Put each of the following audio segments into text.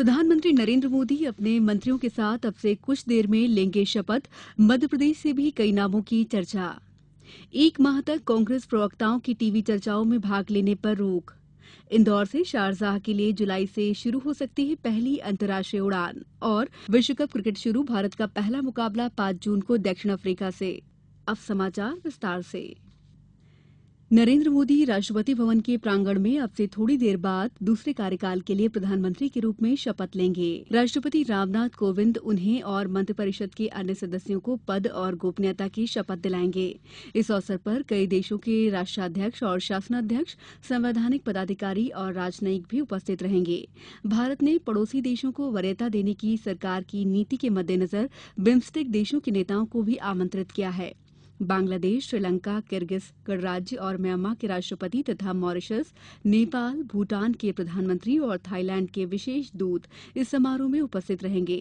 प्रधानमंत्री नरेन्द्र मोदी अपने मंत्रियों के साथ अब से कुछ देर में लेंगे शपथ मध्यप्रदेश से भी कई नामों की चर्चा एक माह तक कांग्रेस प्रवक्ताओं की टीवी चर्चाओं में भाग लेने पर रोक इंदौर से शारजाह के लिए जुलाई से शुरू हो सकती है पहली अंतर्राष्ट्रीय उड़ान और विश्व कप क्रिकेट शुरू भारत का पहला मुकाबला पांच जून को दक्षिण अफ्रीका से अब समाचार विस्तार से नरेन्द्र मोदी राष्ट्रपति भवन के प्रांगण में अब से थोड़ी देर बाद दूसरे कार्यकाल के लिए प्रधानमंत्री के रूप में शपथ लेंगे राष्ट्रपति रामनाथ कोविंद उन्हें और मंत्रिपरिषद के अन्य सदस्यों को पद और गोपनीयता की शपथ दिलाएंगे इस अवसर पर कई देशों के राष्ट्राध्यक्ष और शासनाध्यक्ष संवैधानिक पदाधिकारी और राजनयिक भी उपस्थित रहेंगे भारत ने पड़ोसी देशों को वरीयता देने की सरकार की नीति के मद्देनजर बिम्स्टेक देशों के नेताओं को भी आमंत्रित किया है बांग्लादेश श्रीलंका किर्गिज गणराज्य और म्यांमा के राष्ट्रपति तथा मॉरिशस नेपाल भूटान के प्रधानमंत्री और थाईलैंड के विशेष दूत इस समारोह में उपस्थित रहेंगे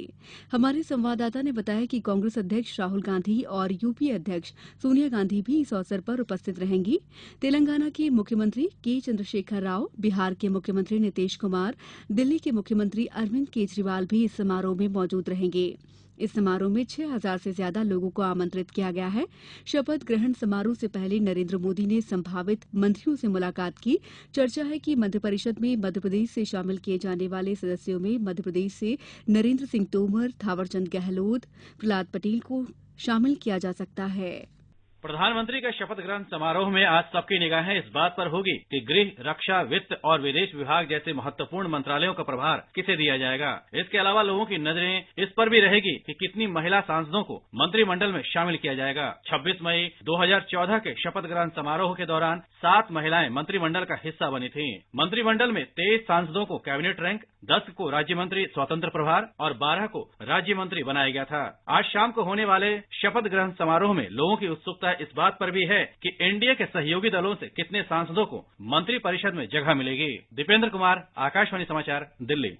हमारे संवाददाता ने बताया कि कांग्रेस अध्यक्ष राहुल गांधी और यूपीए अध्यक्ष सोनिया गांधी भी इस अवसर पर उपस्थित रहेंगी तेलंगाना के मुख्यमंत्री के चंद्रशेखर राव बिहार के मुख्यमंत्री नीतीश कुमार दिल्ली के मुख्यमंत्री अरविंद केजरीवाल भी इस समारोह में मौजूद रहेंगे इस समारोह में छह हजार से ज्यादा लोगों को आमंत्रित किया गया है शपथ ग्रहण समारोह से पहले नरेन्द्र मोदी ने संभावित मंत्रियों से मुलाकात की चर्चा है कि मंत्रिपरिषद में मध्यप्रदेश से शामिल किये जाने वाले सदस्यों में मध्यप्रदेश से नरेन्द्र सिंह तोमर थावरचंद गहलोत प्रहलाद पटेल को शामिल किया जा सकता है प्रधानमंत्री का शपथ ग्रहण समारोह में आज सबकी निगाहें इस बात पर होगी कि गृह रक्षा वित्त और विदेश विभाग जैसे महत्वपूर्ण मंत्रालयों का प्रभार किसे दिया जाएगा इसके अलावा लोगों की नजरें इस पर भी रहेगी कि कितनी महिला सांसदों को मंत्रिमंडल में शामिल किया जाएगा 26 मई 2014 के शपथ ग्रहण समारोह के दौरान सात महिलाएं मंत्रिमंडल का हिस्सा बनी थी मंत्रिमंडल में तेईस सांसदों को कैबिनेट रैंक दस को राज्य मंत्री स्वतंत्र प्रभार और बारह को राज्य मंत्री बनाया गया था आज शाम को होने वाले शपथ ग्रहण समारोह में लोगों की उत्सुकता भरोसा इस बात पर भी है कि एनडीए के सहयोगी दलों से कितने सांसदों को मंत्रिपरिषद में जगह मिलेगी दीपेंद्र कुमार आकाशवाणी समाचार दिल्ली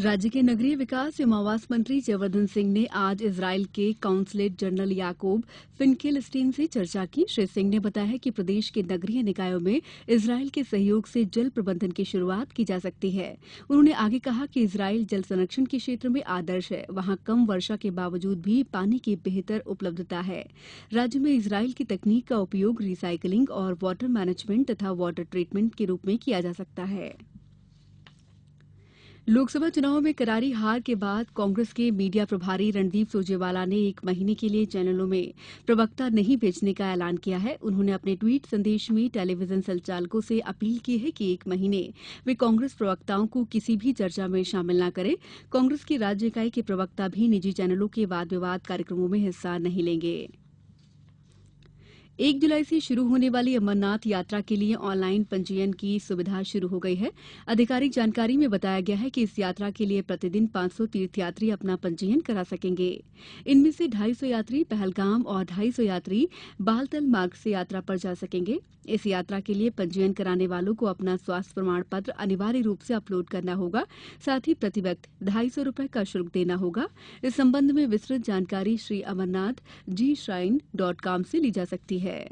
राज्य के नगरीय विकास एवं आवास मंत्री जयवर्धन सिंह ने आज इजराइल के काउंसलेट जनरल याकोब फिनकेलस्टीन से चर्चा की श्री सिंह ने बताया कि प्रदेश के नगरीय निकायों में इजराइल के सहयोग से जल प्रबंधन की शुरूआत की जा सकती है उन्होंने आगे कहा कि इजराइल जल संरक्षण के क्षेत्र में आदर्श है वहां कम वर्षा के बावजूद भी पानी की बेहतर उपलब्धता है राज्य में इसराइल की तकनीक का उपयोग रिसाइकिलिंग और वाटर मैनेजमेंट तथा वाटर ट्रीटमेंट के रूप में किया जा सकता है लोकसभा चुनाव में करारी हार के बाद कांग्रेस के मीडिया प्रभारी रणदीप सुरजेवाला ने एक महीने के लिए चैनलों में प्रवक्ता नहीं भेजने का ऐलान किया है उन्होंने अपने ट्वीट संदेश में टेलीविजन संचालकों से अपील की है कि एक महीने वे कांग्रेस प्रवक्ताओं को किसी भी चर्चा में शामिल न करें कांग्रेस की राज्य इकाई के प्रवक्ता भी निजी चैनलों के वाद विवाद कार्यक्रमों में हिस्सा नहीं लेंगे एक जुलाई से शुरू होने वाली अमरनाथ यात्रा के लिए ऑनलाइन पंजीयन की सुविधा शुरू हो गई है आधिकारिक जानकारी में बताया गया है कि इस यात्रा के लिए प्रतिदिन पांच सौ तीर्थयात्री अपना पंजीयन करा सकेंगे इनमें से ढाई सौ यात्री पहलगाम और ढाई सौ यात्री बालतल मार्ग से यात्रा पर जा सकेंगे इस यात्रा के लिए पंजीयन कराने वालों को अपना स्वास्थ्य प्रमाण पत्र अनिवार्य रूप से अपलोड करना होगा साथ ही प्रति व्यक्ति ढाई सौ रूपये का शुल्क देना होगा इस संबंध में विस्तृत जानकारी Shri Amarnath ji shrine dot com से ली जा सकती है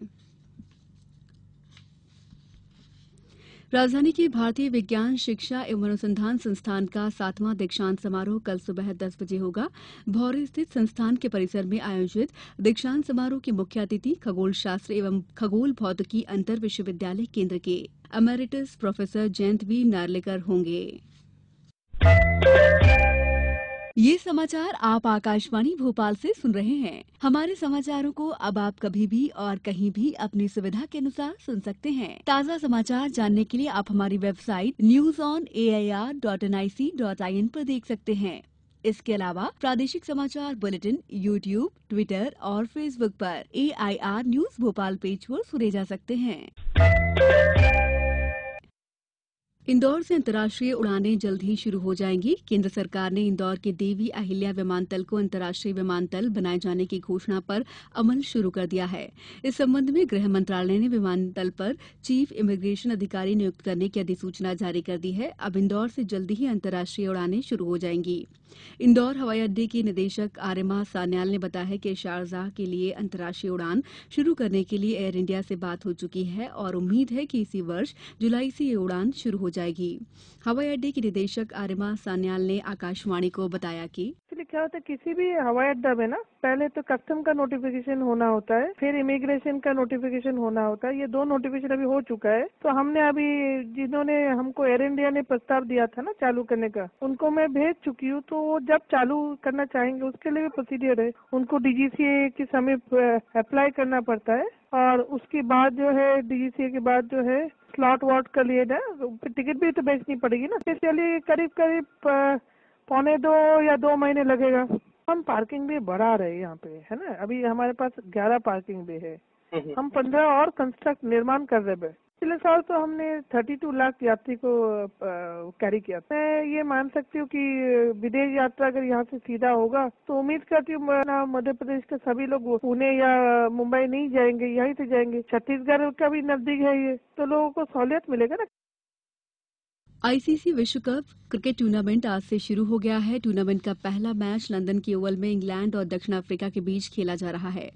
राजधानी के भारतीय विज्ञान शिक्षा एवं अनुसंधान संस्थान का सातवां दीक्षांत समारोह कल सुबह दस बजे होगा भौंरी स्थित संस्थान के परिसर में आयोजित दीक्षांत समारोह के मुख्य अतिथि खगोल शास्त्र एवं खगोल भौतिकी अंतर विश्वविद्यालय केन्द्र के emeritus professor Jayant V Narlikar होंगे ये समाचार आप आकाशवाणी भोपाल से सुन रहे हैं हमारे समाचारों को अब आप कभी भी और कहीं भी अपनी सुविधा के अनुसार सुन सकते हैं ताज़ा समाचार जानने के लिए आप हमारी website news on A I R dot N I C dot I N आरोप देख सकते हैं इसके अलावा प्रादेशिक समाचार बुलेटिन यूट्यूब ट्विटर और फेसबुक पर A I R news Bhopal page पर सुने जा सकते हैं इंदौर से अंतर्राष्ट्रीय उड़ानें जल्द ही शुरू हो जाएंगी केंद्र सरकार ने इंदौर के देवी अहिल्या विमानतल को अंतर्राष्ट्रीय विमानतल बनाए जाने की घोषणा पर अमल शुरू कर दिया है इस संबंध में गृह मंत्रालय ने विमानतल पर चीफ इमिग्रेशन अधिकारी नियुक्त करने की अधिसूचना जारी कर दी है अब इंदौर से जल्द ही अंतर्राष्ट्रीय उड़ानें शुरू हो जाएंगी इंदौर हवाई अड्डे के निदेशक आर्यमा सान्याल ने बताया कि शारजाह के लिए अंतर्राष्ट्रीय उड़ान शुरू करने के लिए एयर इंडिया से बात हो चुकी है और उम्मीद है कि इसी वर्ष जुलाई से ये उड़ान शुरू हो जाएगी हवाई अड्डे के निदेशक आर्यमा सान्याल ने आकाशवाणी को बताया कि एक्चुअली क्या होता है किसी भी हवाई अड्डा में ना पहले तो कस्टम का नोटिफिकेशन होना होता है फिर इमिग्रेशन का नोटिफिकेशन होना होता है ये दो नोटिफिकेशन अभी हो चुका है तो हमने अभी जिन्होंने हमको एयर इंडिया ने प्रस्ताव दिया था ना चालू करने का उनको मैं भेज चुकी हूँ तो वो जब चालू करना चाहेंगे उसके लिए भी प्रोसीडियर है उनको डीजीसीए के समीप अप्लाई करना पड़ता है और उसके बाद जो है डीजीसीए के बाद जो है स्लॉट वॉट का लिए ना टिकट भी तो बेचनी पड़ेगी ना स्पेशली करीब करीब पौने दो या दो महीने लगेगा हम पार्किंग भी बढ़ा रहे यहाँ पे है ना अभी हमारे पास ग्यारह पार्किंग भी है हम्म, हम्म, हम हम्म। पंद्रह और कंस्ट्रक्ट निर्माण कर रहे हैं पिछले साल तो हमने 32 लाख यात्री को कैरी किया मैं ये मान सकती हूँ कि विदेश यात्रा अगर यहाँ से सीधा होगा तो उम्मीद करती हूँ मध्य प्रदेश के सभी लोग पुणे या मुंबई नहीं जाएंगे यहीं से जाएंगे छत्तीसगढ़ का भी नजदीक है ये तो लोगों को सहूलियत मिलेगा ना आईसीसी विश्व कप क्रिकेट टूर्नामेंट आज से शुरू हो गया है टूर्नामेंट का पहला मैच लंदन के ओवल में इंग्लैंड और दक्षिण अफ्रीका के बीच खेला जा रहा है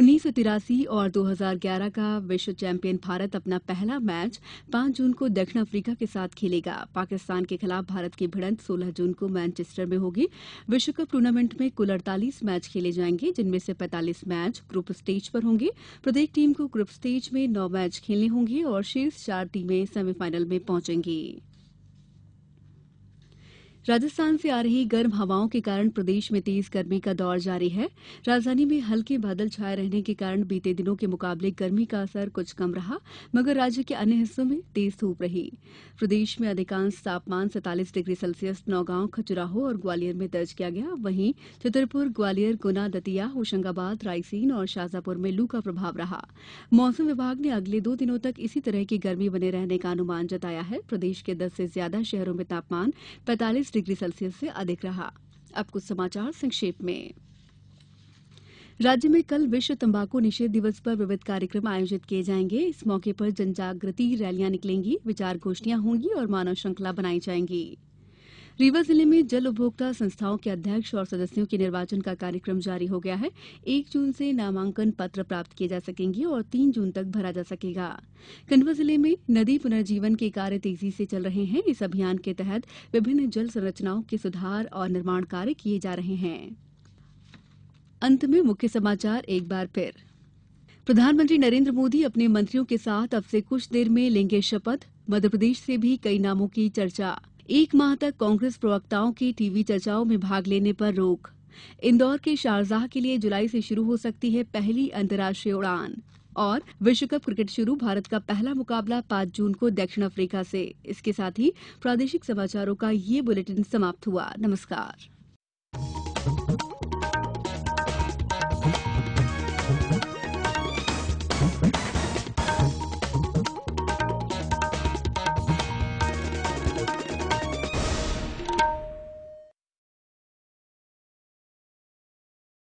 उन्नीस सौ तिरासी और दो हजार ग्यारह का विश्व चैंपियन भारत अपना पहला मैच पांच जून को दक्षिण अफ्रीका के साथ खेलेगा पाकिस्तान के खिलाफ भारत की भिड़ंत सोलह जून को मैनचेस्टर में होगी विश्व कप टूर्नामेंट में कुल अड़तालीस मैच खेले जाएंगे जिनमें से पैंतालीस मैच ग्रुप स्टेज पर होंगे प्रत्येक टीम को ग्रुप स्टेज में नौ मैच खेलने होंगे और शीर्ष चार टीमें सेमीफाइनल में पहुंचेंगी राजस्थान से आ रही गर्म हवाओं के कारण प्रदेश में तेज गर्मी का दौर जारी है राजधानी में हल्के बादल छाये रहने के कारण बीते दिनों के मुकाबले गर्मी का असर कुछ कम रहा मगर राज्य के अन्य हिस्सों में तेज धूप रही प्रदेश में अधिकांश तापमान सैतालीस डिग्री सेल्सियस नौगांव खजुराहो और ग्वालियर में दर्ज किया गया वहीं छतरपुर ग्वालियर गुना दतिया होशंगाबाद रायसेन और शाजापुर में लू का प्रभाव रहा मौसम विभाग ने अगले दो दिनों तक इसी तरह की गर्मी बने रहने का अनुमान जताया है प्रदेश के दस से ज्यादा शहरों में तापमान पैंतालीस डिग्री सेल्सियस से अधिक रहा अब कुछ समाचार संक्षेप में राज्य में कल विश्व तंबाकू निषेध दिवस पर विविध कार्यक्रम आयोजित किए जाएंगे इस मौके पर जनजागृति रैलियां निकलेंगी विचार गोष्ठियां होंगी और मानव श्रृंखला बनाई जाएंगी रीवा जिले में जल उपभोक्ता संस्थाओं के अध्यक्ष और सदस्यों के निर्वाचन का कार्यक्रम जारी हो गया है एक जून से नामांकन पत्र प्राप्त किये जा सकेंगे और तीन जून तक भरा जा सकेगा खंडवा जिले में नदी पुनर्जीवन के कार्य तेजी से चल रहे हैं इस अभियान के तहत विभिन्न जल संरचनाओं के सुधार और निर्माण कार्य किये जा रहे हैं अंत में मुख्य समाचार एक बार फिर प्रधानमंत्री नरेंद्र मोदी अपने मंत्रियों के साथ अब से कुछ देर में लेंगे शपथ मध्यप्रदेश से भी कई नामों की चर्चा एक माह तक कांग्रेस प्रवक्ताओं के टीवी चर्चाओं में भाग लेने पर रोक इंदौर के शारजाह के लिए जुलाई से शुरू हो सकती है पहली अंतर्राष्ट्रीय उड़ान विश्व कप क्रिकेट शुरू भारत का पहला मुकाबला पांच जून को दक्षिण अफ्रीका से इसके साथ ही प्रादेशिक समाचारों का ये बुलेटिन समाप्त हुआ नमस्कार